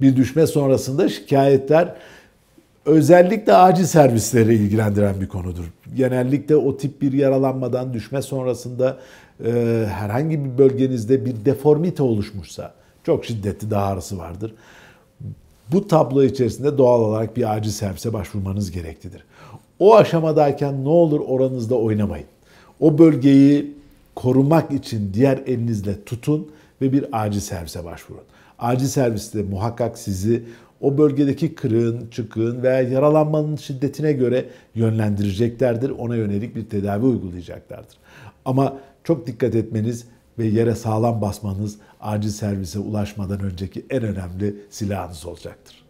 bir düşme sonrasında şikayetler özellikle acil servisleri ilgilendiren bir konudur. Genellikle o tip bir yaralanmadan düşme sonrasında e, herhangi bir bölgenizde bir deformite oluşmuşsa çok şiddetli dağ ağrısı vardır. Bu tablo içerisinde doğal olarak bir acil servise başvurmanız gereklidir. O aşamadayken ne olur oranızda oynamayın. O bölgeyi korumak için diğer elinizle tutun ve bir acil servise başvurun. Acil serviste muhakkak sizi o bölgedeki kırığın, çıkığın veya yaralanmanın şiddetine göre yönlendireceklerdir. Ona yönelik bir tedavi uygulayacaklardır. Ama çok dikkat etmeniz ve yere sağlam basmanız acil servise ulaşmadan önceki en önemli silahınız olacaktır.